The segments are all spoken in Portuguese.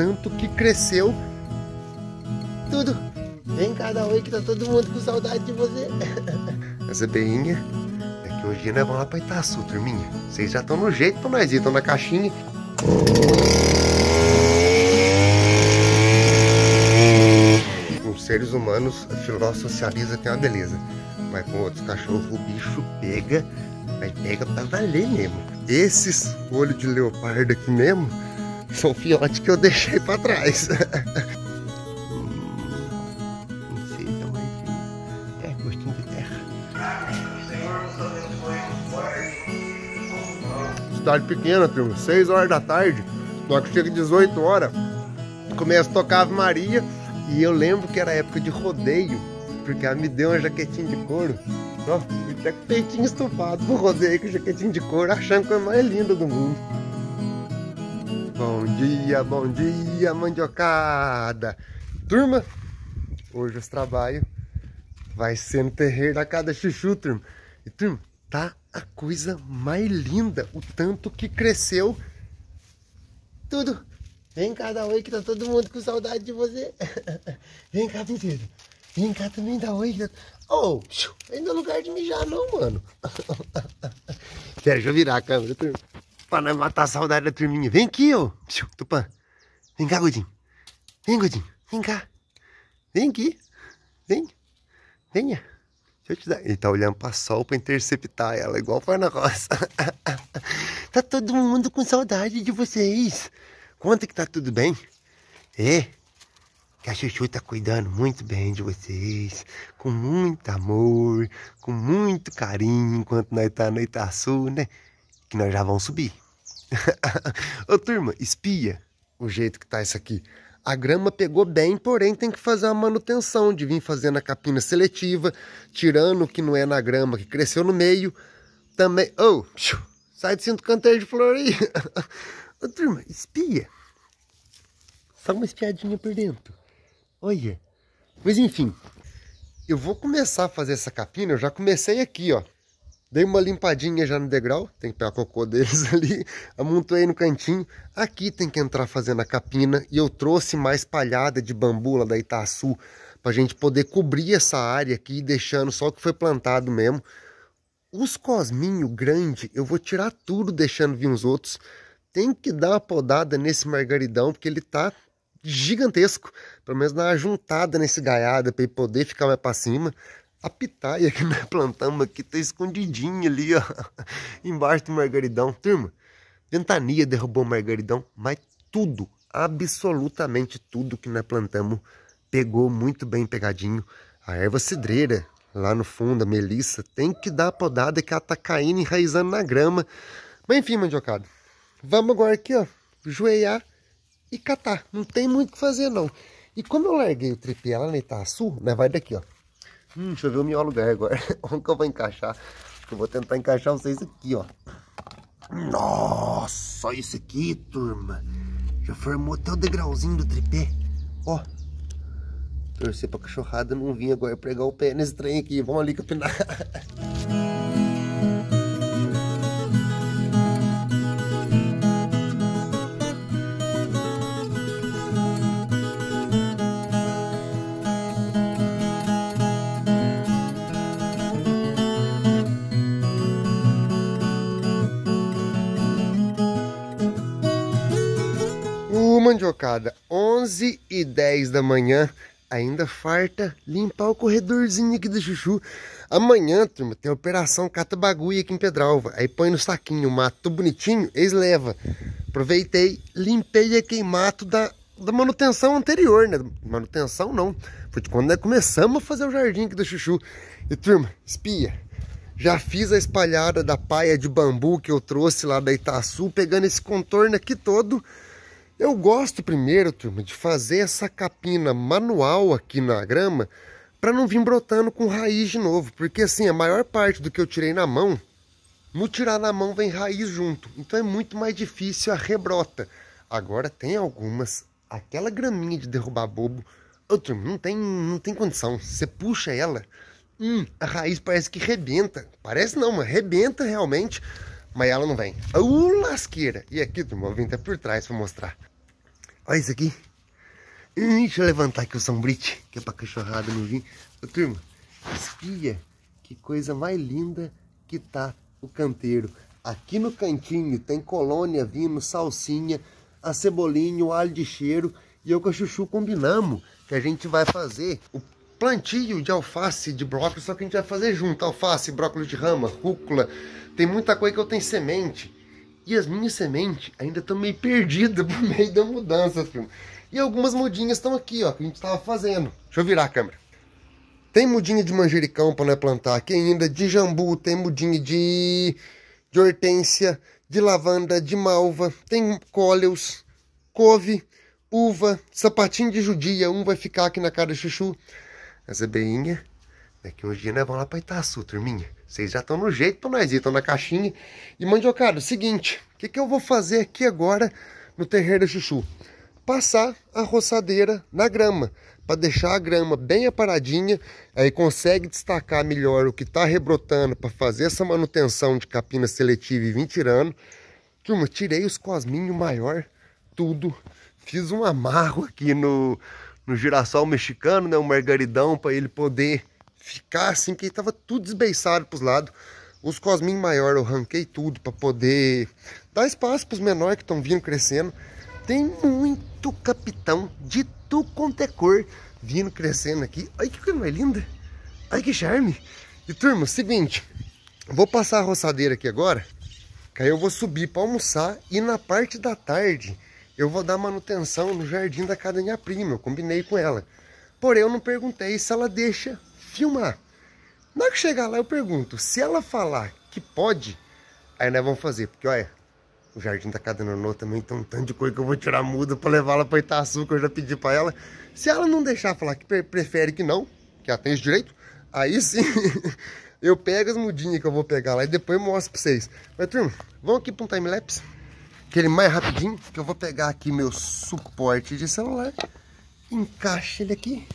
tanto que cresceu tudo. Vem cá, oi que tá todo mundo com saudade de você. Essa beinha, daqui uns dias nós vamos lá pra Itaçu, turminha. Vocês já estão no jeito pra nós ir, estão na caixinha. Com seres humanos, a filó socializa tem uma beleza. Mas com outros cachorros o bicho pega, mas pega pra valer mesmo. Esses olho de leopardo aqui mesmo, são fiote que eu deixei para trás. de É gostinho de terra. Cidade pequena, turma. 6 horas da tarde. Só que chega 18 horas. Começa a tocar Ave Maria. E eu lembro que era época de rodeio. Porque ela me deu uma jaquetinha de couro. Ó, até com peitinho estufado pro rodeio com jaquetinho de couro, achando que é a mais linda do mundo. Bom dia, bom dia, mandiocada! Turma, hoje os trabalho vai ser no terreiro da casa Chuchu, turma. E turma, tá a coisa mais linda, o tanto que cresceu tudo. Vem cá, dá oi que tá todo mundo com saudade de você. Vem cá, pinteiro. Vem cá também, dá oi. Que tá... Oh, ainda é lugar de mijar não, mano. deixa eu virar a câmera, turma para né? matar a saudade da turminha. Vem aqui, ô. Tupã. Vem cá, Godinho. Vem, Godinho. Vem cá. Vem aqui. Vem. Venha. Deixa eu te dar. Ele tá olhando pra sol pra interceptar ela, igual foi na roça. tá todo mundo com saudade de vocês. Conta que tá tudo bem. É. Que a Chuchu tá cuidando muito bem de vocês, com muito amor, com muito carinho, enquanto nós tá no Itaçu, né? que nós já vamos subir. Ô turma, espia o jeito que tá isso aqui. A grama pegou bem, porém tem que fazer a manutenção de vir fazendo a capina seletiva, tirando o que não é na grama, que cresceu no meio. Também. Oh, sai de cinto canteiro de flor aí. Ô, turma, espia. Só uma espiadinha por dentro. Olha. Mas enfim, eu vou começar a fazer essa capina. Eu já comecei aqui, ó. Dei uma limpadinha já no degrau, tem que pegar cocô deles ali, amontoei no cantinho. Aqui tem que entrar fazendo a capina e eu trouxe mais palhada de bambu lá da Itaçu para a gente poder cobrir essa área aqui, deixando só o que foi plantado mesmo. Os cosminho grande, eu vou tirar tudo deixando vir os outros. Tem que dar uma podada nesse margaridão, porque ele tá gigantesco. Pelo menos dar uma juntada nesse gaiada para ele poder ficar mais para cima. A pitaia que nós plantamos aqui tá escondidinha ali, ó, embaixo do margaridão. Turma, ventania derrubou o margaridão, mas tudo, absolutamente tudo que nós plantamos pegou muito bem pegadinho. A erva cidreira, lá no fundo, a melissa, tem que dar a podada que ela tá caindo, enraizando na grama. Mas enfim, mandiocado, vamos agora aqui, ó, joelhar e catar. Não tem muito o que fazer, não. E como eu larguei o tripé lá na Itaçu, nós vai daqui, ó. Hum, deixa eu ver o miolo lugar agora. Onde que eu vou encaixar? Acho que eu vou tentar encaixar vocês aqui, ó. Nossa, isso aqui, turma. Já formou até o degrauzinho do tripé. Ó. Torcer pra cachorrada não vir agora pregar o pé nesse trem aqui. Vamos ali capinar. cocada 11 e 10 da manhã. Ainda farta limpar o corredorzinho aqui do Chuchu. Amanhã, turma, tem operação cata bagulho aqui em Pedralva. Aí põe no saquinho, mato tudo bonitinho, eles leva. Aproveitei, limpei aquele mato da, da manutenção anterior, né? Manutenção não. Foi quando nós começamos a fazer o jardim aqui do Chuchu. E turma, espia. Já fiz a espalhada da paia de bambu que eu trouxe lá da Itaçu, pegando esse contorno aqui todo. Eu gosto primeiro, turma, de fazer essa capina manual aqui na grama para não vir brotando com raiz de novo, porque assim, a maior parte do que eu tirei na mão, no tirar na mão vem raiz junto, então é muito mais difícil a rebrota. Agora tem algumas, aquela graminha de derrubar bobo, ô, turma, não tem, não tem condição, você puxa ela, hum, a raiz parece que rebenta, parece não, mas rebenta realmente, mas ela não vem. Uh, lasqueira! E aqui, turma, eu vim até por trás pra mostrar. Olha isso aqui. Deixa eu levantar aqui o sombrite, que é pra cachorrada não vir. Ô, turma, espia que coisa mais linda que tá o canteiro. Aqui no cantinho tem colônia, vindo, salsinha, a cebolinha, o alho de cheiro. E eu com a Chuchu combinamos que a gente vai fazer o plantio de alface de brócolis, só que a gente vai fazer junto alface, brócolis de rama, rúcula, tem muita coisa que eu tenho semente. E as minhas sementes ainda estão meio perdidas por meio da mudança, filho. E algumas mudinhas estão aqui, ó, que a gente estava fazendo. Deixa eu virar a câmera. Tem mudinha de manjericão para nós plantar aqui ainda, de jambu, tem mudinha de, de hortência, de lavanda, de malva, tem coleus, couve, uva, sapatinho de judia, um vai ficar aqui na cara de chuchu, é beinha. É que hoje nós vamos lá pra Itaçu, turminha. Vocês já estão no jeito pra nós ir, estão na caixinha. E, mandiocado, seguinte, o que, que eu vou fazer aqui agora no terreiro da Chuchu? Passar a roçadeira na grama, para deixar a grama bem aparadinha, aí consegue destacar melhor o que está rebrotando para fazer essa manutenção de capina seletiva e vir tirando. Turma, tirei os cosminhos maior, tudo. Fiz um amarro aqui no, no girassol mexicano, né, o um margaridão, para ele poder ficar assim, porque estava tudo desbeiçado para os lados. Os cosminhos maiores eu ranquei tudo para poder dar espaço para os menores que estão vindo crescendo. Tem muito capitão de tu quanto é cor vindo crescendo aqui. Olha que coisa mais linda. Olha que charme. E turma, seguinte, vou passar a roçadeira aqui agora, que aí eu vou subir para almoçar e na parte da tarde eu vou dar manutenção no jardim da casa prima. Eu combinei com ela. Porém, eu não perguntei se ela deixa filmar. Na hora que chegar lá, eu pergunto, se ela falar que pode, aí nós vamos fazer, porque olha, o jardim da casa da Nonô também tem um tanto de coisa que eu vou tirar muda para levar ela para Itaçu, que eu já pedi para ela. Se ela não deixar falar que prefere que não, que ela tem esse direito, aí sim eu pego as mudinhas que eu vou pegar lá e depois mostro para vocês. Mas turma, vamos aqui para um timelapse, aquele mais rapidinho, que eu vou pegar aqui meu suporte de celular, encaixa ele aqui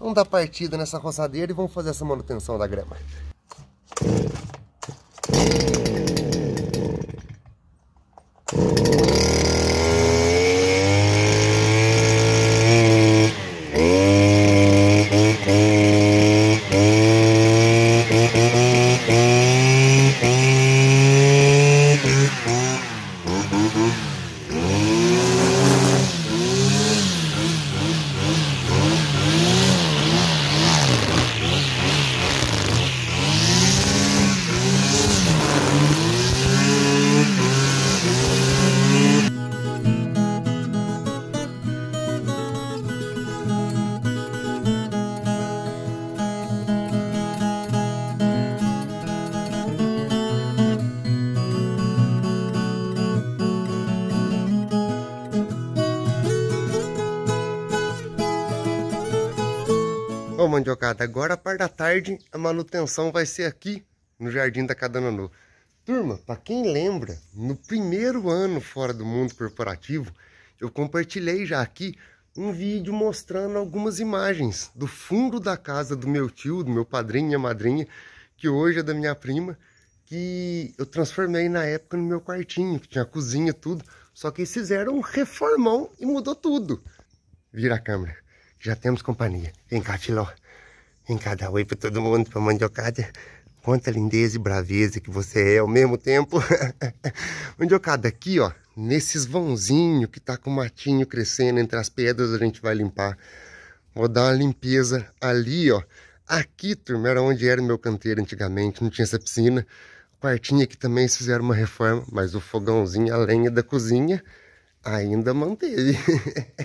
vão dar partida nessa roçadeira e vão fazer essa manutenção da grama. Mandiocada, agora a parte da tarde a manutenção vai ser aqui no Jardim da Cadananu. Turma, para quem lembra, no primeiro ano fora do mundo corporativo, eu compartilhei já aqui um vídeo mostrando algumas imagens do fundo da casa do meu tio, do meu padrinho, minha madrinha, que hoje é da minha prima, que eu transformei na época no meu quartinho, que tinha cozinha tudo, só que eles fizeram um reformão e mudou tudo. Vira a câmera, já temos companhia. Vem cá, filó. Vem cá, dá oi para todo mundo, para Mandiocada, Quanta lindeza e braveza que você é ao mesmo tempo. Mandiocada, aqui, ó, nesses vãozinho que tá com o matinho crescendo entre as pedras, a gente vai limpar. Vou dar uma limpeza ali, ó. Aqui, turma, era onde era o meu canteiro antigamente, não tinha essa piscina. O quartinho aqui também fizeram uma reforma, mas o fogãozinho, a lenha da cozinha ainda manteve.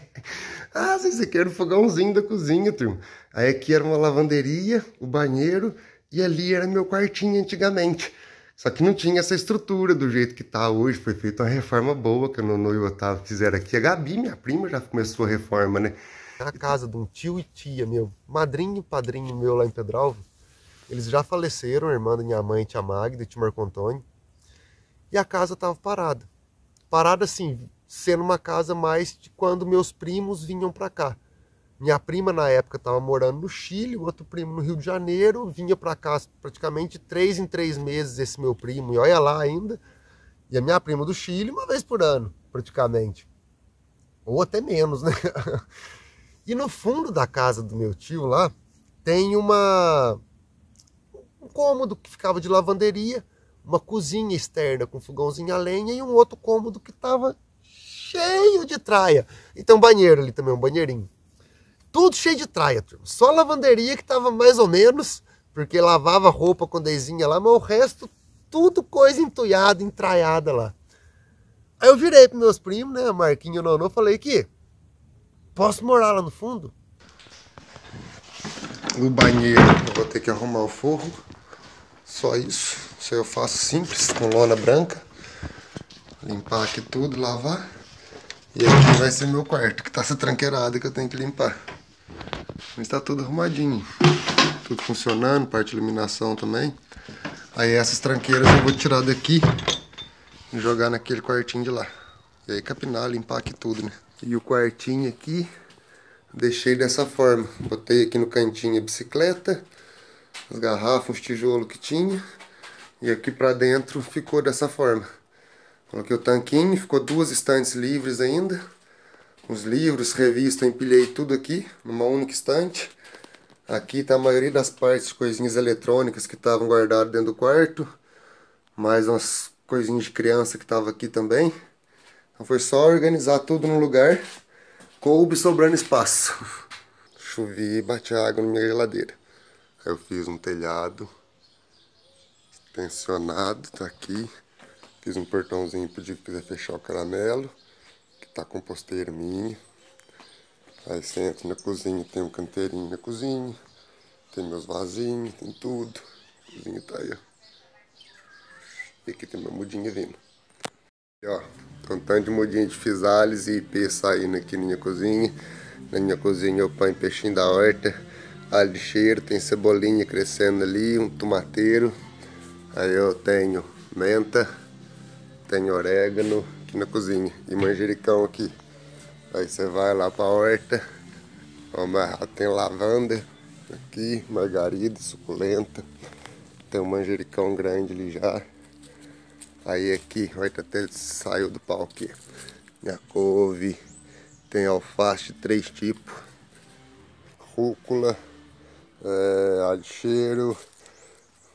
ah, vocês querem o fogãozinho da cozinha, turma. Aí aqui era uma lavanderia, o banheiro e ali era meu quartinho antigamente. Só que não tinha essa estrutura do jeito que tá hoje. Foi feita uma reforma boa que a Nono e o Otávio fizeram aqui. A Gabi, minha prima, já começou a reforma, né? Na casa de um tio e tia meu, madrinho e padrinho meu lá em Pedralvo, eles já faleceram, a irmã da minha mãe, tia Magda e tia Marco Antônio. E a casa tava parada. Parada assim, sendo uma casa mais de quando meus primos vinham para cá. Minha prima na época estava morando no Chile, o outro primo no Rio de Janeiro, vinha para cá praticamente três em três meses esse meu primo, e olha lá ainda. E a minha prima do Chile uma vez por ano, praticamente. Ou até menos, né? E no fundo da casa do meu tio lá, tem uma um cômodo que ficava de lavanderia, uma cozinha externa com fogãozinho a lenha e um outro cômodo que estava cheio de traia. E tem um banheiro ali também, um banheirinho. Tudo cheio de traia, turma. Só a lavanderia que tava mais ou menos, porque lavava roupa com dezinha lá, mas o resto tudo coisa entulhada, entraiada lá. Aí eu virei pros meus primos, né, Marquinho e Nonô, falei que posso morar lá no fundo? O banheiro, eu vou ter que arrumar o forro. Só isso. Isso eu faço simples, com lona branca. Limpar aqui tudo, lavar. E aqui vai ser meu quarto, que tá essa tranqueirada que eu tenho que limpar. Mas tá tudo arrumadinho. Tudo funcionando, parte de iluminação também. Aí essas tranqueiras eu vou tirar daqui e jogar naquele quartinho de lá. E aí capinar, limpar aqui tudo, né? E o quartinho aqui, deixei dessa forma. Botei aqui no cantinho a bicicleta, as garrafas, os tijolos que tinha. E aqui pra dentro ficou dessa forma. Coloquei o tanquinho, ficou duas estantes livres ainda. Os livros, revista, empilhei tudo aqui numa única estante. Aqui está a maioria das partes, coisinhas eletrônicas que estavam guardadas dentro do quarto. Mais umas coisinhas de criança que estava aqui também. Então foi só organizar tudo no lugar. Coube sobrando espaço. Chovi e bati água na minha geladeira. Aí eu fiz um telhado. Tensionado, tá aqui. Fiz um portãozinho para o dia que quiser fechar o caramelo, que tá com posteira minha. Aí sento na cozinha, tem um canteirinho na cozinha, tem meus vasinhos, tem tudo. A cozinha tá aí, ó. E aqui tem uma mudinha vindo. E, ó, tem um tanto de mudinha de fisales e IP saindo aqui na minha cozinha. Na minha cozinha eu ponho peixinho da horta, alho de cheiro, tem cebolinha crescendo ali, um tomateiro. Aí eu tenho menta, tem tá orégano aqui na cozinha e manjericão aqui. Aí você vai lá pra horta, tem lavanda aqui, margarida, suculenta, tem um manjericão grande ali já. Aí aqui, horta até saiu do pau aqui. Minha couve, tem alface de três tipos, rúcula, é, alho cheiro,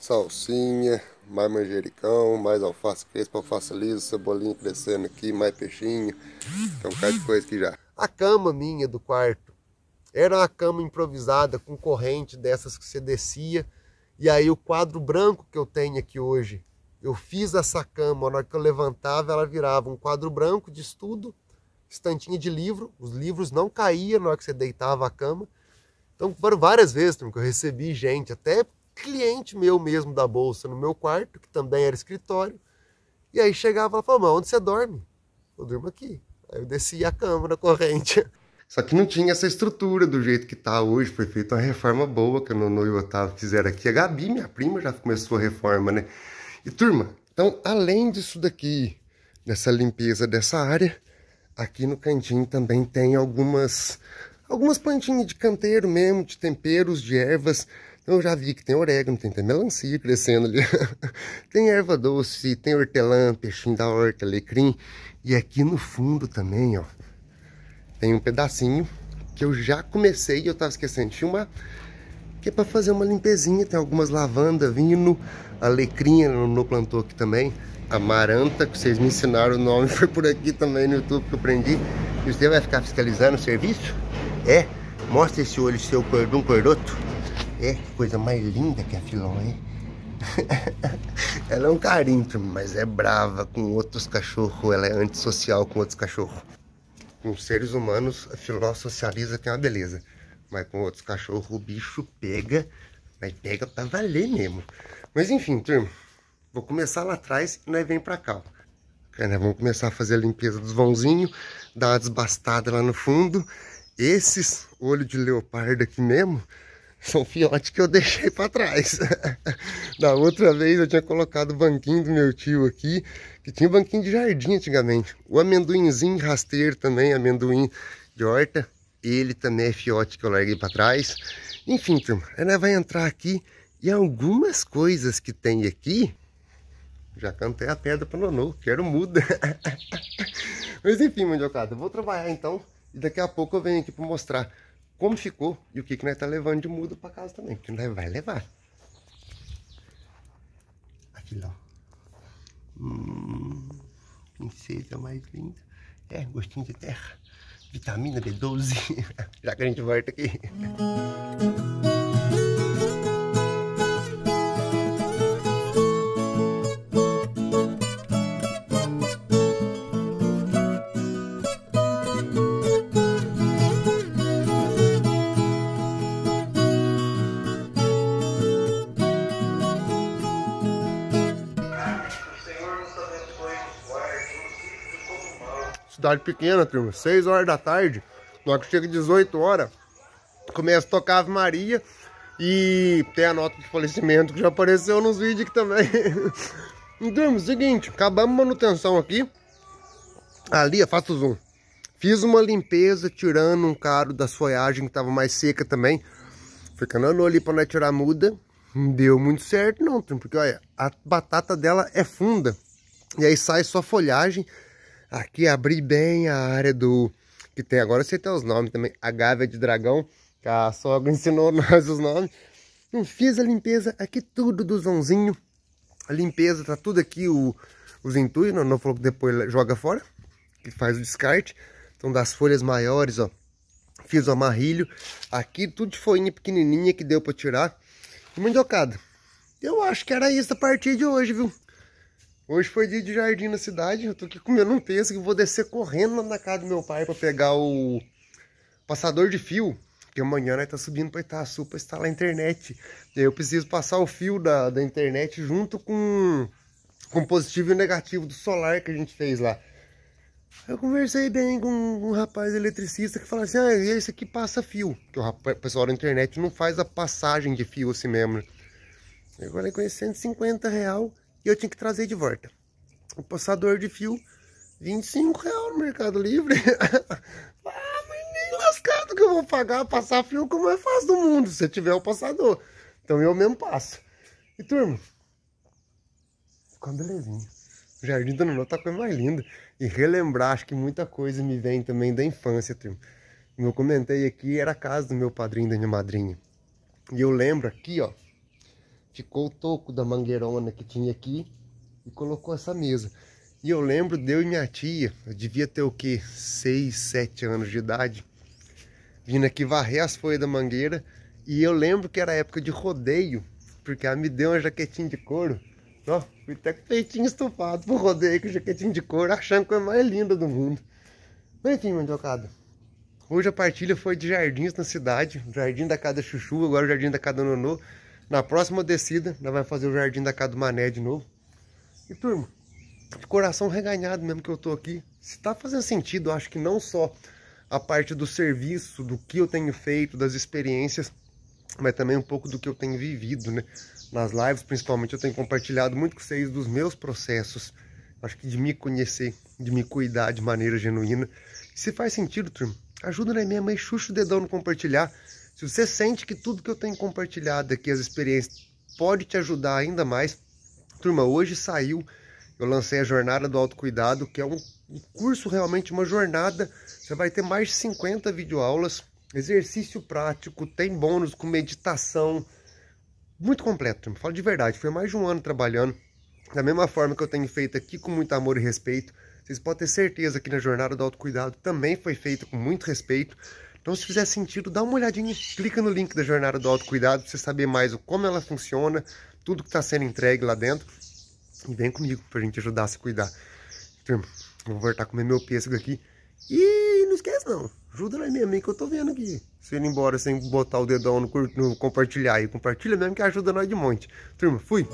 salsinha, mais manjericão, mais alface crespa, alface lisa, cebolinha crescendo aqui, mais peixinho. Então, um de coisa que já. A cama minha do quarto era uma cama improvisada com corrente dessas que você descia. E aí o quadro branco que eu tenho aqui hoje, eu fiz essa cama, na hora que eu levantava ela virava um quadro branco de estudo, estantinha de livro, os livros não caíam na hora que você deitava a cama. Então foram várias vezes que eu recebi gente, até cliente meu mesmo da bolsa no meu quarto, que também era escritório. E aí chegava e falava, onde você dorme? Eu durmo aqui. Aí eu descia a cama na corrente. Só que não tinha essa estrutura do jeito que está hoje. Foi feita uma reforma boa que o Nono e o Otávio fizeram aqui. A Gabi, minha prima, já começou a reforma, né? E turma, então além disso daqui, dessa limpeza dessa área, aqui no cantinho também tem algumas algumas plantinhas de canteiro mesmo, de temperos, de ervas então eu já vi que tem orégano, tem, melancia crescendo ali, tem erva doce, tem hortelã, peixinho da horta, alecrim. E aqui no fundo também, ó, tem um pedacinho que eu já comecei e eu tava esquecendo tinha uma que é para fazer uma limpezinha. Tem algumas lavanda, vindo, alecrim no, no plantou aqui também. Amaranta, que vocês me ensinaram o nome, foi por aqui também no YouTube que eu aprendi. E você vai ficar fiscalizando o serviço? É, mostra esse olho seu cordão cordoto. É, coisa mais linda que a Filó, hein? ela é um carinho, mas é brava com outros cachorros, ela é antissocial com outros cachorros. Com seres humanos, a Filó socializa que é uma beleza. Mas com outros cachorros, o bicho pega, mas pega pra valer mesmo. Mas enfim, turma, vou começar lá atrás e nós vem pra cá, né, vamos começar a fazer a limpeza dos vãozinhos, dar uma desbastada lá no fundo. Esses olho de leopardo aqui mesmo, são fiotes que eu deixei para trás. da outra vez eu tinha colocado o banquinho do meu tio aqui, que tinha banquinho de jardim antigamente. O amendoinzinho rasteiro também, amendoim de horta. Ele também é fiote que eu larguei para trás. Enfim, turma, ela vai entrar aqui e algumas coisas que tem aqui já cantei a pedra para Nonô, quero muda. Mas enfim, mandioca, eu vou trabalhar então e daqui a pouco eu venho aqui para mostrar como ficou e o que, que nós tá levando de muda para casa também, que nós vai levar. Aqui lá, hum, princesa mais linda, é, gostinho de terra, vitamina B12, já que a gente volta aqui. cidade pequena, turma. 6 horas da tarde, na que chega 18 horas, começa a tocar Ave Maria e tem a nota de falecimento que já apareceu nos vídeos aqui também. então, seguinte, acabamos a manutenção aqui. Ali, faço zoom. Fiz uma limpeza tirando um caro da folhagem que tava mais seca também. Ficando ali para não é tirar muda. Não deu muito certo não, porque olha, a batata dela é funda. E aí sai só folhagem Aqui abri bem a área do... Que tem agora, eu sei até os nomes também. A gávea de dragão, que a sogra ensinou nós os nomes. Não fiz a limpeza aqui tudo do zãozinho. A limpeza, tá tudo aqui, o, os entulhos. Não, não falou que depois joga fora, que faz o descarte. Então, das folhas maiores, ó. Fiz o amarrilho. Aqui tudo de folhinha pequenininha que deu para tirar. Muito ocada. Eu acho que era isso a partir de hoje, viu? Hoje foi dia de jardim na cidade, eu tô aqui comendo um texto que vou descer correndo na casa do meu pai para pegar o passador de fio, porque amanhã nós né, tá subindo para Itaçu pra instalar a internet. E aí eu preciso passar o fio da, da internet junto com com positivo e negativo do solar que a gente fez lá. Eu conversei bem com um rapaz eletricista que falou assim, ah, esse aqui passa fio. Que o, rapaz, o pessoal da internet não faz a passagem de fio assim mesmo. Né? Eu falei, com esse 150 real, e eu tinha que trazer de volta. O passador de fio, 25 reais no Mercado Livre. ah, mas nem lascado que eu vou pagar passar fio como é fácil do mundo, se tiver o passador. Então eu mesmo passo. E turma, ficou uma belezinha. O Jardim do Nono tá a coisa mais linda. E relembrar, acho que muita coisa me vem também da infância, turma. Como eu comentei aqui, era a casa do meu padrinho e da minha madrinha. E eu lembro aqui, ó, ficou o toco da mangueirona que tinha aqui e colocou essa mesa. E eu lembro de eu e minha tia, eu devia ter o que? 6, 7 anos de idade, vindo aqui varrer as folhas da mangueira. E eu lembro que era época de rodeio, porque ela me deu uma jaquetinha de couro. Ó, fui até com o peitinho estufado pro rodeio com jaquetinha de couro, achando que é a mais linda do mundo. Mas enfim, mandocada. Hoje a partilha foi de jardins na cidade, jardim da casa Chuchu, agora o jardim da casa Nonô. Na próxima descida, nós vamos fazer o jardim da casa do Mané de novo. E turma, de coração reganhado mesmo que eu tô aqui. Se tá fazendo sentido, acho que não só a parte do serviço, do que eu tenho feito, das experiências, mas também um pouco do que eu tenho vivido, né? Nas lives, principalmente, eu tenho compartilhado muito com vocês dos meus processos. Acho que de me conhecer, de me cuidar de maneira genuína. Se faz sentido, turma, ajuda, na Minha mãe, chucha o dedão no compartilhar. Se você sente que tudo que eu tenho compartilhado aqui, as experiências, pode te ajudar ainda mais, turma, hoje saiu, eu lancei a Jornada do Autocuidado, que é um, curso realmente, uma jornada, você vai ter mais de 50 videoaulas, exercício prático, tem bônus com meditação, muito completo, turma, falo de verdade, foi mais de um ano trabalhando, da mesma forma que eu tenho feito aqui com muito amor e respeito, vocês podem ter certeza que na Jornada do Autocuidado também foi feito com muito respeito, então, se fizer sentido, dá uma olhadinha, clica no link da Jornada do Autocuidado para você saber mais como ela funciona, tudo que está sendo entregue lá dentro. E vem comigo para a gente ajudar a se cuidar. Turma, vou voltar a comer meu pêssego aqui. E não esquece não, ajuda nós mesmo aí que eu tô vendo aqui. Se ele embora sem botar o dedão no, no compartilhar aí, compartilha mesmo que ajuda nós de monte. Turma, fui!